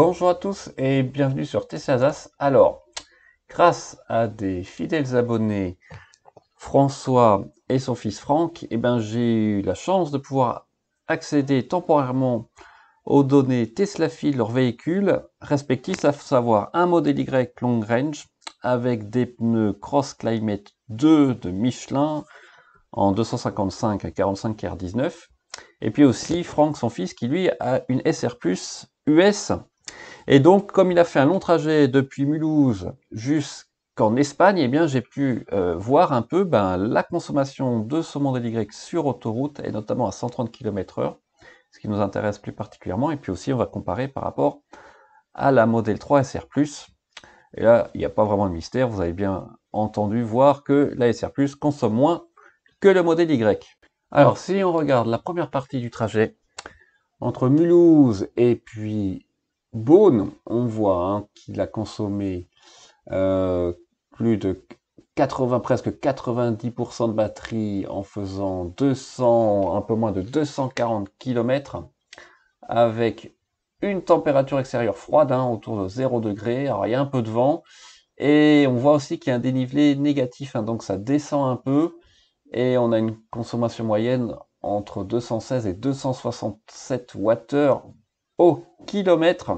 Bonjour à tous et bienvenue sur Tessazas. Alors, grâce à des fidèles abonnés, François et son fils Franck, eh ben, j'ai eu la chance de pouvoir accéder temporairement aux données Tesla de leur véhicule respectifs, à savoir un modèle Y long range avec des pneus Cross Climate 2 de Michelin en 255 à 45 R19. Et puis aussi Franck, son fils, qui lui a une SR Plus US et donc, comme il a fait un long trajet depuis Mulhouse jusqu'en Espagne, eh bien, j'ai pu euh, voir un peu ben, la consommation de ce modèle Y sur autoroute, et notamment à 130 km/h, ce qui nous intéresse plus particulièrement. Et puis aussi, on va comparer par rapport à la modèle 3 SR+. Et là, il n'y a pas vraiment de mystère, vous avez bien entendu voir que la SR+, consomme moins que le modèle Y. Alors, si on regarde la première partie du trajet, entre Mulhouse et puis bonne On voit hein, qu'il a consommé euh, plus de 80, presque 90% de batterie en faisant 200, un peu moins de 240 km avec une température extérieure froide, hein, autour de 0 degré. Alors il y a un peu de vent et on voit aussi qu'il y a un dénivelé négatif, hein, donc ça descend un peu et on a une consommation moyenne entre 216 et 267 Wh au kilomètre.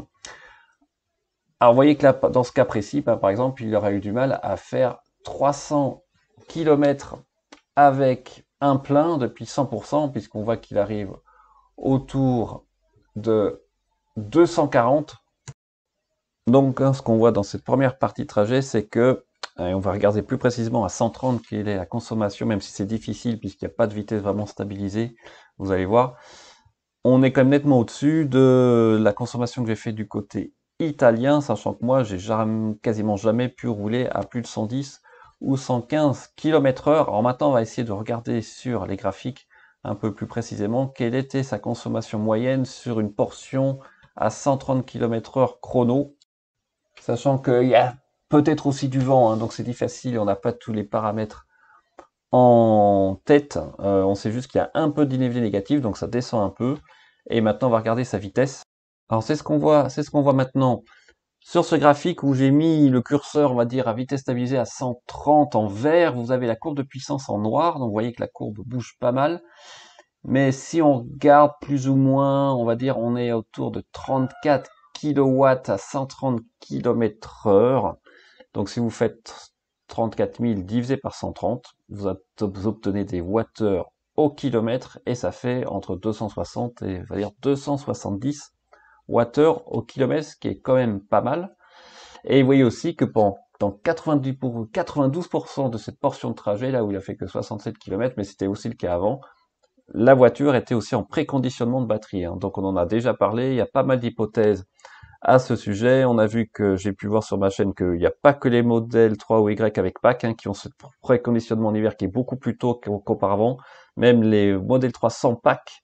Alors, voyez que là, dans ce cas précis, bah, par exemple, il aurait eu du mal à faire 300 km avec un plein depuis 100%, puisqu'on voit qu'il arrive autour de 240. Donc, hein, ce qu'on voit dans cette première partie de trajet, c'est que, on va regarder plus précisément à 130 quelle est la consommation, même si c'est difficile puisqu'il n'y a pas de vitesse vraiment stabilisée, vous allez voir on est quand même nettement au-dessus de la consommation que j'ai fait du côté italien, sachant que moi, j'ai quasiment jamais pu rouler à plus de 110 ou 115 km heure. Alors maintenant, on va essayer de regarder sur les graphiques un peu plus précisément quelle était sa consommation moyenne sur une portion à 130 km heure chrono, sachant qu'il y a peut-être aussi du vent, hein, donc c'est difficile, on n'a pas tous les paramètres en tête, euh, on sait juste qu'il y a un peu d'inévité négatif, donc ça descend un peu. Et maintenant, on va regarder sa vitesse. Alors c'est ce qu'on voit, c'est ce qu'on voit maintenant sur ce graphique où j'ai mis le curseur, on va dire, à vitesse stabilisée à 130 en vert. Vous avez la courbe de puissance en noir, donc vous voyez que la courbe bouge pas mal. Mais si on regarde plus ou moins, on va dire, on est autour de 34 kW à 130 km heure. Donc si vous faites 34 000 divisé par 130, vous obtenez des watts heures au kilomètre et ça fait entre 260 et va dire 270 watts heures au kilomètre, ce qui est quand même pas mal. Et vous voyez aussi que pendant 92% de cette portion de trajet, là où il a fait que 67 km, mais c'était aussi le cas avant, la voiture était aussi en préconditionnement de batterie. Hein. Donc on en a déjà parlé, il y a pas mal d'hypothèses à ce sujet. On a vu que j'ai pu voir sur ma chaîne qu'il n'y a pas que les modèles 3 ou Y avec pack, hein, qui ont ce préconditionnement en hiver qui est beaucoup plus tôt qu'auparavant. Même les modèles 3 sans pack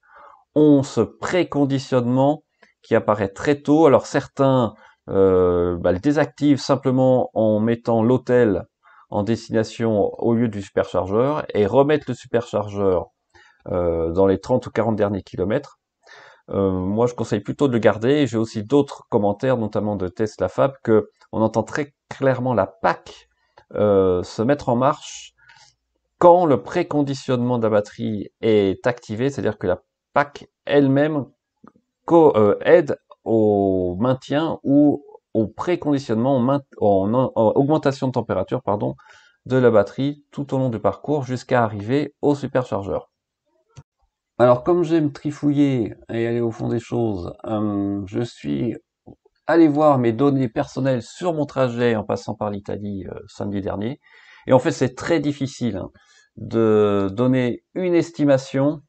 ont ce préconditionnement qui apparaît très tôt. Alors certains euh, bah, le désactivent simplement en mettant l'hôtel en destination au lieu du superchargeur et remettent le superchargeur euh, dans les 30 ou 40 derniers kilomètres. Euh, moi, je conseille plutôt de le garder. J'ai aussi d'autres commentaires, notamment de Tesla Fab, que on entend très clairement la PAC euh, se mettre en marche quand le préconditionnement de la batterie est activé, c'est-à-dire que la PAC elle-même euh, aide au maintien ou au préconditionnement, en, en, augmentation de température, pardon, de la batterie tout au long du parcours jusqu'à arriver au superchargeur. Alors comme j'aime trifouiller et aller au fond des choses, euh, je suis allé voir mes données personnelles sur mon trajet en passant par l'Italie euh, samedi dernier. Et en fait, c'est très difficile hein, de donner une estimation,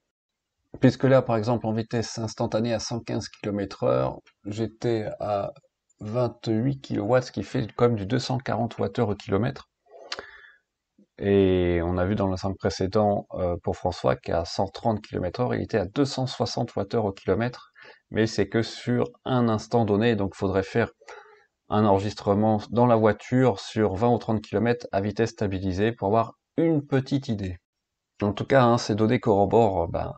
puisque là, par exemple, en vitesse instantanée à 115 km heure, j'étais à 28 kW, ce qui fait quand même du 240 Wh au kilomètre. Et on a vu dans le simple précédent euh, pour François qu'à 130 km/h, il était à 260 Wh au kilomètre, mais c'est que sur un instant donné, donc il faudrait faire un enregistrement dans la voiture sur 20 ou 30 km à vitesse stabilisée pour avoir une petite idée. En tout cas, hein, ces données corroborent euh, ben,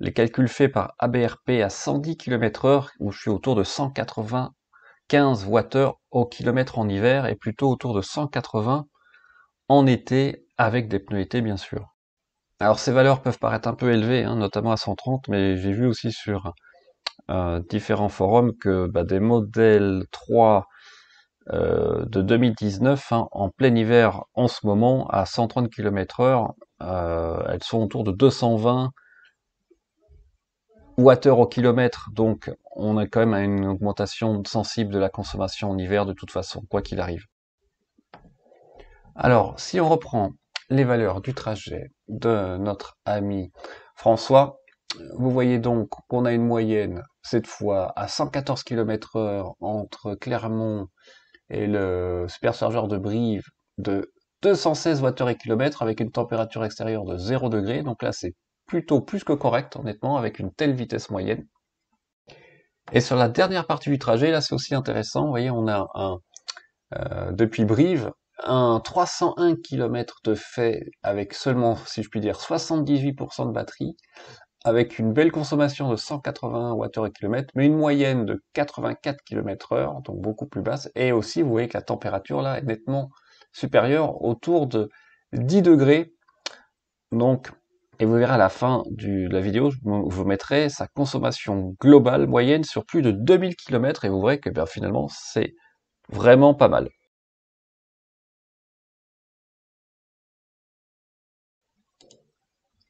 les calculs faits par ABRP à 110 km/h, où je suis autour de 195 Wh au kilomètre en hiver, et plutôt autour de 180 en été, avec des pneus été bien sûr. Alors ces valeurs peuvent paraître un peu élevées, hein, notamment à 130, mais j'ai vu aussi sur euh, différents forums que bah, des modèles 3 euh, de 2019 hein, en plein hiver en ce moment à 130 km heure, elles sont autour de 220 watts au kilomètre, donc on est quand même à une augmentation sensible de la consommation en hiver de toute façon, quoi qu'il arrive. Alors, si on reprend les valeurs du trajet de notre ami François, vous voyez donc qu'on a une moyenne, cette fois, à 114 km heure entre Clermont et le superchargeur de Brive de 216 km avec une température extérieure de 0 degré. Donc là, c'est plutôt plus que correct, honnêtement, avec une telle vitesse moyenne. Et sur la dernière partie du trajet, là, c'est aussi intéressant. Vous voyez, on a un, euh, depuis Brive, un 301 km de fait avec seulement, si je puis dire, 78% de batterie, avec une belle consommation de 180 Wh/km, mais une moyenne de 84 km/h, donc beaucoup plus basse. Et aussi, vous voyez que la température là est nettement supérieure, autour de 10 degrés. Donc, et vous verrez à la fin de la vidéo, je vous mettrai sa consommation globale moyenne sur plus de 2000 km, et vous verrez que ben, finalement, c'est vraiment pas mal.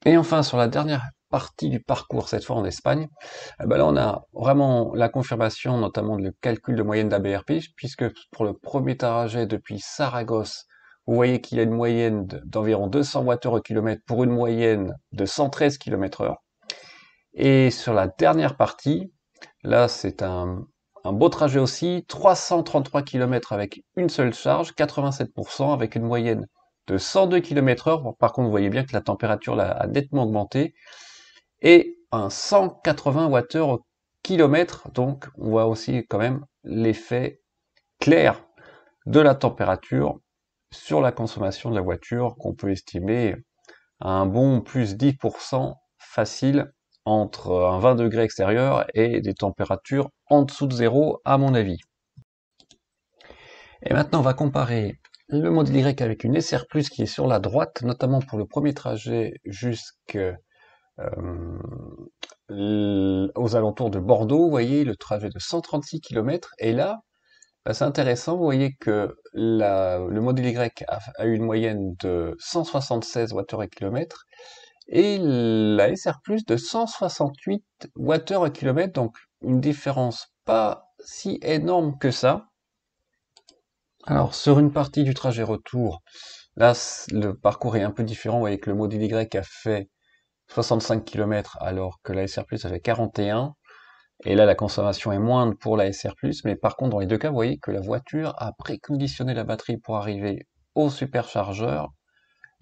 Et enfin, sur la dernière partie du parcours, cette fois en Espagne, eh ben là on a vraiment la confirmation notamment le calcul de moyenne d'ABRP, puisque pour le premier trajet depuis Saragosse, vous voyez qu'il y a une moyenne d'environ 200 Wh au kilomètre pour une moyenne de 113 km heure. Et sur la dernière partie, là c'est un, un beau trajet aussi, 333 km avec une seule charge, 87% avec une moyenne de 102 km h Par contre, vous voyez bien que la température a nettement augmenté. Et un 180 Wh au kilomètre. Donc, on voit aussi quand même l'effet clair de la température sur la consommation de la voiture qu'on peut estimer à un bon plus 10% facile entre un 20 degrés extérieur et des températures en dessous de zéro à mon avis. Et maintenant on va comparer le modèle Y avec une SR+, qui est sur la droite, notamment pour le premier trajet jusqu'aux euh, alentours de Bordeaux, vous voyez le trajet de 136 km, et là, bah, c'est intéressant, vous voyez que le modèle Y a, eu une moyenne de 176 Wh/km, et la SR+, de 168 Wh/km, donc une différence pas si énorme que ça, alors, sur une partie du trajet retour, là, le parcours est un peu différent vous voyez que le modèle Y a fait 65 km alors que la SR Plus avait 41. Et là, la consommation est moindre pour la SR+, mais par contre, dans les deux cas, vous voyez que la voiture a préconditionné la batterie pour arriver au superchargeur,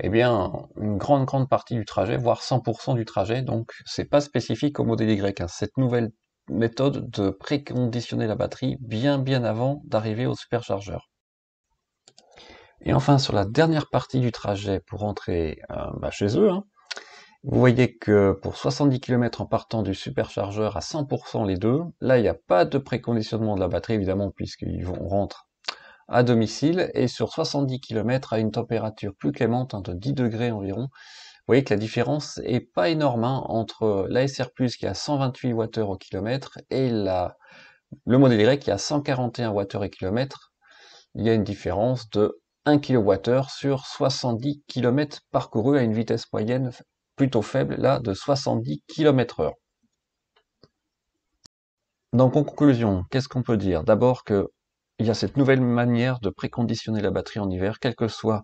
eh bien, une grande, grande partie du trajet, voire 100% du trajet, donc c'est pas spécifique au modèle Y. Hein. Cette nouvelle méthode de préconditionner la batterie bien, bien avant d'arriver au superchargeur. Et enfin, sur la dernière partie du trajet pour rentrer euh, bah, chez eux, hein, vous voyez que pour 70 km en partant du superchargeur à 100% les deux, là, il n'y a pas de préconditionnement de la batterie, évidemment, puisqu'ils vont rentrer à domicile et sur 70 km à une température plus clémente hein, de 10 degrés environ. Vous voyez que la différence n'est pas énorme hein, entre la SR+ qui a 128 Wh au kilomètre et le modèle Y qui a 141 Wh au kilomètre. Il y a une différence de 1 kWh sur 70 km parcourus à une vitesse moyenne plutôt faible, là, de 70 km heure. Donc en conclusion, qu'est-ce qu'on peut dire D'abord que il y a cette nouvelle manière de préconditionner la batterie en hiver, quel que soit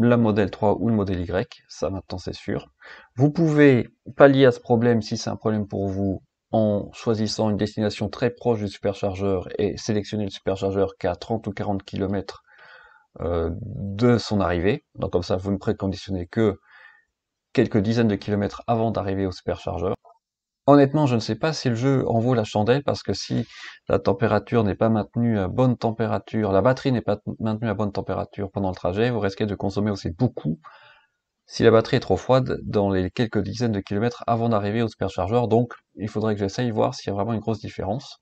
la modèle 3 ou le modèle Y, ça maintenant c'est sûr. Vous pouvez pallier à ce problème si c'est un problème pour vous en choisissant une destination très proche du superchargeur et sélectionner le superchargeur qui a 30 ou 40 km euh, de son arrivée. Donc comme ça, vous ne préconditionnez que quelques dizaines de kilomètres avant d'arriver au superchargeur. Honnêtement, je ne sais pas si le jeu en vaut la chandelle parce que si la température n'est pas maintenue à bonne température, la batterie n'est pas maintenue à bonne température pendant le trajet, vous risquez de consommer aussi beaucoup si la batterie est trop froide dans les quelques dizaines de kilomètres avant d'arriver au superchargeur. Donc, il faudrait que j'essaye voir s'il y a vraiment une grosse différence.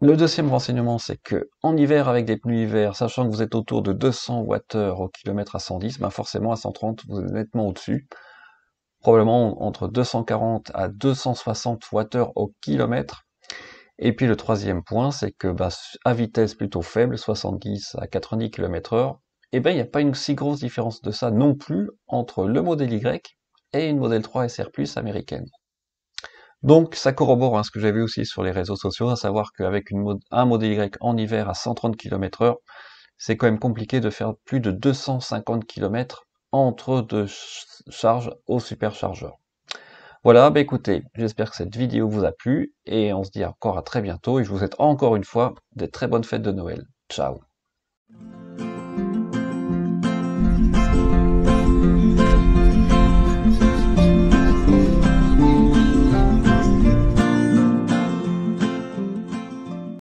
Le deuxième renseignement, c'est que en hiver, avec des pneus hiver, sachant que vous êtes autour de 200 Wh au kilomètre à 110, bah ben forcément à 130, vous êtes nettement au-dessus. Probablement entre 240 à 260 Wh au kilomètre. Et puis le troisième point, c'est que ben, à vitesse plutôt faible, 70 à 90 km heure, eh ben, il n'y a pas une si grosse différence de ça non plus entre le modèle Y et une modèle 3 SR+, américaine. Donc ça corrobore hein, ce que j'avais aussi sur les réseaux sociaux, à savoir qu'avec un modèle Y en hiver à 130 km heure, c'est quand même compliqué de faire plus de 250 km entre deux charges au superchargeur. Voilà, bah écoutez, j'espère que cette vidéo vous a plu et on se dit encore à très bientôt et je vous souhaite encore une fois des très bonnes fêtes de Noël. Ciao